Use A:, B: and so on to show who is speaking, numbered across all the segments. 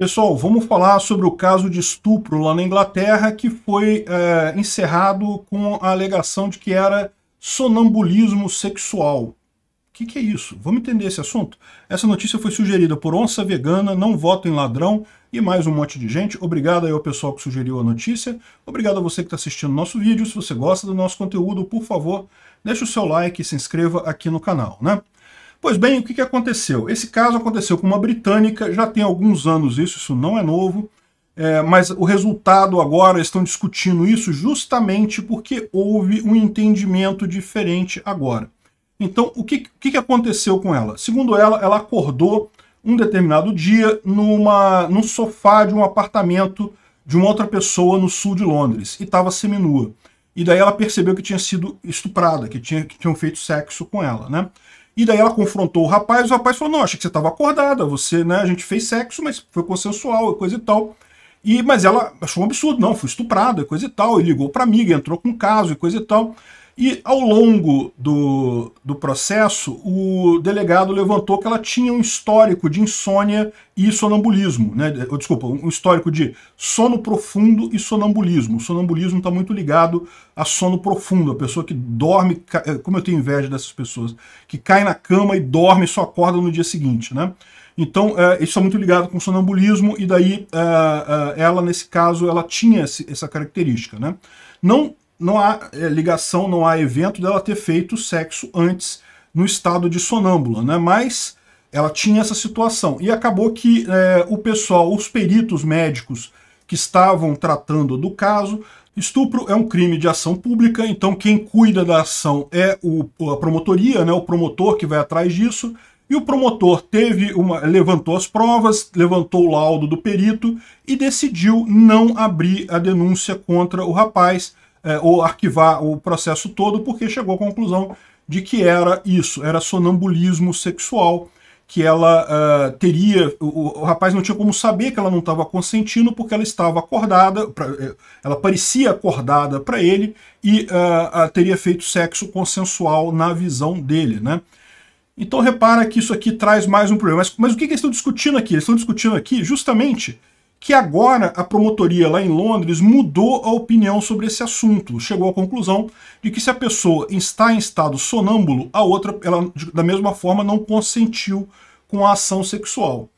A: Pessoal, vamos falar sobre o caso de estupro lá na Inglaterra, que foi é, encerrado com a alegação de que era sonambulismo sexual. O que, que, é isso? Vamos entender esse assunto? Essa notícia foi sugerida por Onça Vegana, Não Voto em Ladrão e mais um monte de gente. Obrigado aí ao pessoal que sugeriu a notícia. Obrigado a você que está assistindo nosso vídeo. Se você gosta do nosso conteúdo, por favor, deixe o seu like e se inscreva aqui no canal, né? Pois bem, o que, que aconteceu? Esse caso aconteceu com uma britânica, já tem alguns anos isso, isso não é novo, é, mas o resultado agora, estão discutindo isso justamente porque houve um entendimento diferente agora. Então, o que, que, que aconteceu com ela? Segundo ela, ela acordou um determinado dia numa, num sofá de um apartamento de uma outra pessoa no sul de Londres e estava seminua. E daí ela percebeu que tinha sido estuprada, que, tinha, que tinham feito sexo com ela, né? E daí ela confrontou o rapaz, o rapaz falou: não, achei que você estava acordada, você, né? A gente fez sexo, mas foi consensual e coisa e tal. E, mas ela achou um absurdo, não, foi estuprado, coisa e tal, e ligou para amiga, entrou com um caso e coisa e tal. E ao longo do, do processo, o delegado levantou que ela tinha um histórico de insônia e sonambulismo, né? Desculpa, um histórico de sono profundo e sonambulismo. O sonambulismo está muito ligado a sono profundo, a pessoa que dorme, eh, como eu tenho inveja dessas pessoas, que cai na cama e dorme e só acorda no dia seguinte, né? Então, é, isso é muito ligado com o sonambulismo, e daí é, é, ela, nesse caso, ela tinha esse, essa característica. Né? Não, não há é, ligação, não há evento dela ter feito sexo antes no estado de sonâmbula, né? mas ela tinha essa situação. E acabou que é, o pessoal, os peritos médicos que estavam tratando do caso, estupro é um crime de ação pública, então quem cuida da ação é o, a promotoria, né, o promotor que vai atrás disso, e o promotor teve uma, levantou as provas, levantou o laudo do perito e decidiu não abrir a denúncia contra o rapaz é, ou arquivar o processo todo, porque chegou à conclusão de que era isso, era sonambulismo sexual, que ela uh, teria, o, o, rapaz não tinha como saber que ela não estava consentindo porque ela estava acordada, pra, é, ela parecia acordada para ele e uh, uh, teria feito sexo consensual na visão dele, né? Então repara que isso aqui traz mais um problema. Mas, mas o que, que eles estão discutindo aqui? Eles estão discutindo aqui justamente que agora a promotoria lá em Londres mudou a opinião sobre esse assunto. Chegou à conclusão de que se a pessoa está em estado sonâmbulo, a outra, ela da mesma forma não consentiu com a ação sexual.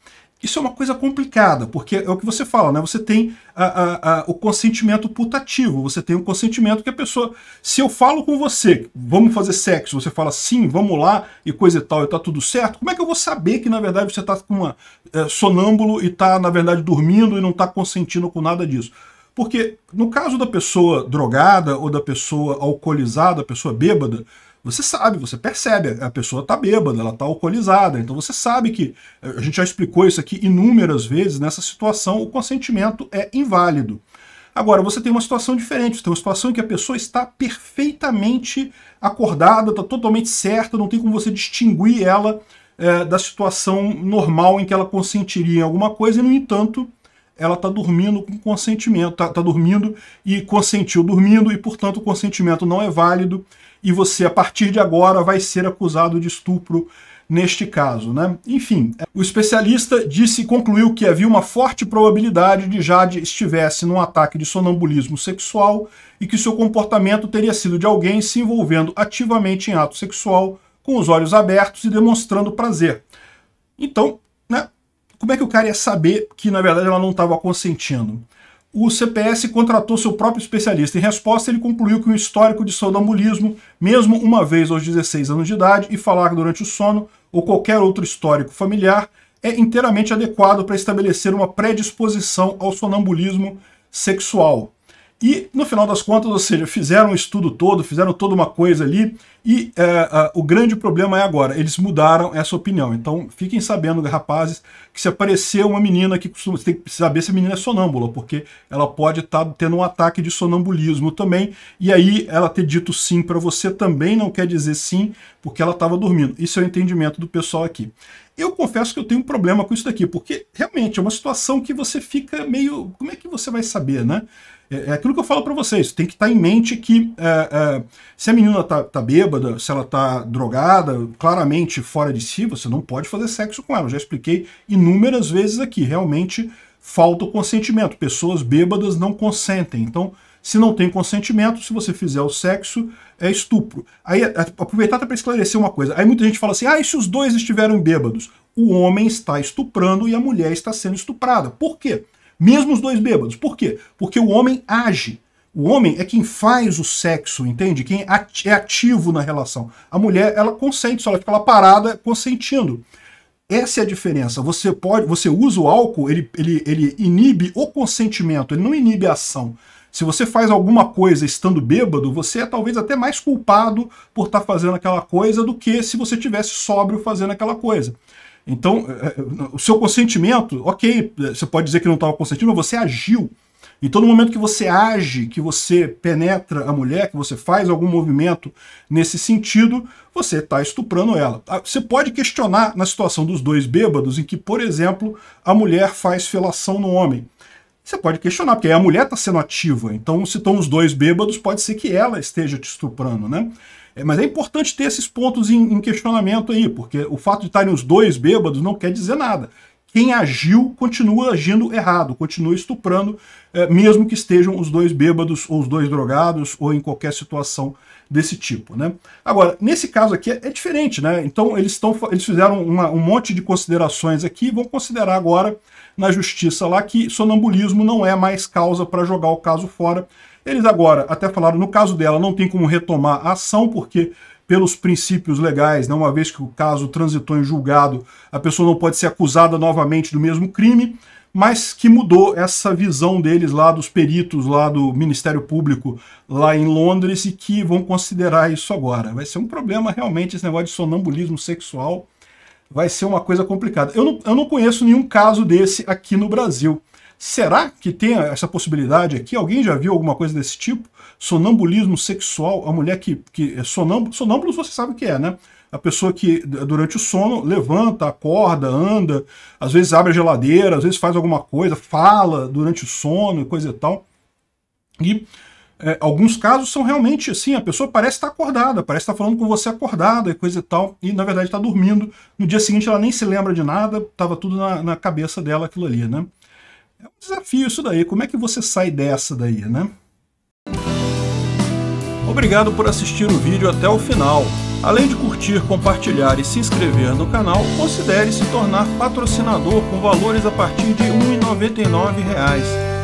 A: Isso é uma coisa complicada, porque é o que você fala, né? Você tem a, a, a, o consentimento putativo, você tem o um consentimento que a pessoa. Se eu falo com você, vamos fazer sexo, você fala sim, vamos lá, e coisa e tal, e tá tudo certo, como é que eu vou saber que, na verdade, você tá com uma é, sonâmbulo e tá, na verdade, dormindo e não tá consentindo com nada disso? Porque no caso da pessoa drogada ou da pessoa alcoolizada, pessoa bêbada, você sabe, você percebe, a pessoa está bêbada, ela está alcoolizada, então você sabe que, eh, a gente já explicou isso aqui inúmeras vezes, nessa situação o consentimento é inválido. Agora, você tem uma situação diferente, você tem uma situação em que a pessoa está perfeitamente acordada, está totalmente certa, não tem como você distinguir ela é, da situação normal em que ela consentiria em alguma coisa, e no entanto, ela está dormindo com consentimento, está tá dormindo e consentiu dormindo, e portanto o consentimento não é válido, e você, a partir de agora, vai ser acusado de estupro neste caso. Né? Enfim, é, o especialista disse e concluiu que havia uma forte probabilidade de Jade estivesse num ataque de sonambulismo sexual e que seu comportamento teria sido de alguém se envolvendo ativamente em ato sexual, com os olhos abertos e demonstrando prazer. Então, né, como é que o cara ia saber que, na verdade, ela não estava consentindo? o CPS contratou seu próprio especialista. Em resposta, ele concluiu que um histórico de sonambulismo, mesmo uma vez aos 16 anos de idade, e falar durante o sono ou qualquer outro histórico familiar, é inteiramente adequado para estabelecer uma predisposição ao sonambulismo sexual. E, no final das contas, ou seja, fizeram um estudo todo, fizeram toda uma coisa ali, e uh, uh, o grande problema é agora, eles mudaram essa opinião. Então fiquem sabendo, rapazes, que se aparecer uma menina que costuma. Você tem que saber se a menina é sonâmbula, porque ela pode estar tá tendo um ataque de sonambulismo também. E aí ela ter dito sim para você também não quer dizer sim, porque ela estava dormindo. Isso é o entendimento do pessoal aqui. Eu confesso que eu tenho um problema com isso daqui, porque realmente é uma situação que você fica meio. Como é que você vai saber, né? É, é aquilo que eu falo para vocês, tem que estar tá em mente que se a menina tá, tá bêbada, bêbada, se ela tá drogada, claramente fora de si, você não pode fazer sexo com ela. Eu já expliquei inúmeras vezes aqui. Realmente falta o consentimento. Pessoas bêbadas não consentem. Então, se não tem consentimento, se você fizer o sexo, é estupro. Aí, aproveitar até para esclarecer uma coisa. Aí muita gente fala assim, ah, e se os dois estiverem bêbados? O homem está estuprando e a mulher está sendo estuprada. Por quê? Mesmo os dois bêbados. Por quê? Porque o homem age o homem é quem faz o sexo, entende? Quem é ativo na relação. A mulher, ela consente, só ela fica lá parada consentindo. Essa é a diferença. Você pode, você usa o álcool, ele, ele, ele inibe o consentimento, ele não inibe a ação. Se você faz alguma coisa estando bêbado, você é talvez até mais culpado por estar tá fazendo aquela coisa do que se você tivesse sóbrio fazendo aquela coisa. Então, é, é, o seu consentimento, ok, você pode dizer que não estava consentindo, mas você agiu. E todo momento que você age, que você penetra a mulher, que você faz algum movimento nesse sentido, você está estuprando ela. Ah, você pode questionar na situação dos dois bêbados, em que, por exemplo, a mulher faz felação no homem. Você pode questionar, porque aí a mulher está sendo ativa. Então, se estão os dois bêbados, pode ser que ela esteja te estuprando, né? É, mas é importante ter esses pontos em, em questionamento aí, porque o fato de estarem os dois bêbados não quer dizer nada quem agiu continua agindo errado, continua estuprando, é, mesmo que estejam os dois bêbados ou os dois drogados ou em qualquer situação desse tipo. Né? Agora, nesse caso aqui é, é diferente, né? Então eles, tão, eles fizeram uma, um monte de considerações aqui, vão considerar agora na justiça lá que sonambulismo não é mais causa para jogar o caso fora. Eles agora até falaram, no caso dela, não tem como retomar a ação, porque pelos princípios legais, né? uma vez que o caso transitou em julgado, a pessoa não pode ser acusada novamente do mesmo crime, mas que mudou essa visão deles lá dos peritos lá do Ministério Público lá em Londres e que vão considerar isso agora. Vai ser um problema realmente esse negócio de sonambulismo sexual vai ser uma coisa complicada. Eu não, eu não conheço nenhum caso desse aqui no Brasil. Será que tem essa possibilidade aqui? Alguém já viu alguma coisa desse tipo? Sonambulismo sexual, a mulher que, que é sonâmbulo, sonâmbulo você sabe o que é, né? A pessoa que durante o sono levanta, acorda, anda, às vezes abre a geladeira, às vezes faz alguma coisa, fala durante o sono, e coisa e tal. E é, alguns casos são realmente assim, a pessoa parece estar acordada, parece estar falando com você acordada e coisa e tal, e na verdade está dormindo. No dia seguinte ela nem se lembra de nada, estava tudo na, na, cabeça dela aquilo ali, né? É um desafio isso daí, como é que você sai dessa daí, né? Obrigado por assistir o vídeo até o final. Além de curtir, compartilhar e se inscrever no canal, considere se tornar patrocinador com valores a partir de R$ 1,99